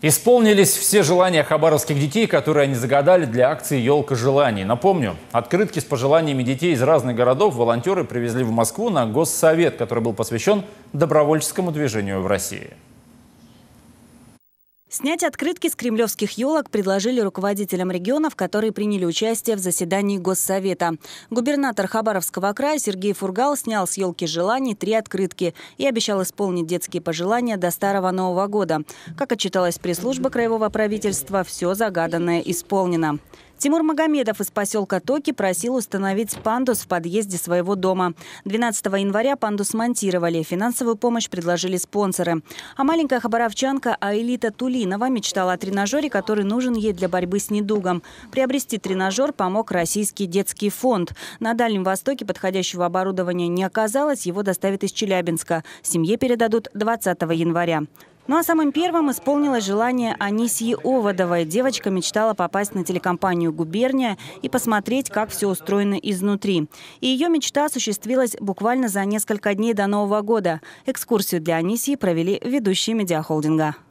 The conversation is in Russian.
Исполнились все желания хабаровских детей, которые они загадали для акции «Елка желаний». Напомню, открытки с пожеланиями детей из разных городов волонтеры привезли в Москву на Госсовет, который был посвящен добровольческому движению в России. Снять открытки с кремлевских елок предложили руководителям регионов, которые приняли участие в заседании Госсовета. Губернатор Хабаровского края Сергей Фургал снял с елки желаний три открытки и обещал исполнить детские пожелания до Старого Нового года. Как отчиталась пресс-служба краевого правительства, все загаданное исполнено. Тимур Магомедов из поселка Токи просил установить пандус в подъезде своего дома. 12 января пандус монтировали. Финансовую помощь предложили спонсоры. А маленькая хабаровчанка Аэлита Тулинова мечтала о тренажере, который нужен ей для борьбы с недугом. Приобрести тренажер помог Российский детский фонд. На Дальнем Востоке подходящего оборудования не оказалось, его доставят из Челябинска. Семье передадут 20 января. Ну а самым первым исполнилось желание Анисии Оводовой. Девочка мечтала попасть на телекомпанию «Губерния» и посмотреть, как все устроено изнутри. И ее мечта осуществилась буквально за несколько дней до Нового года. Экскурсию для Анисии провели ведущие медиахолдинга.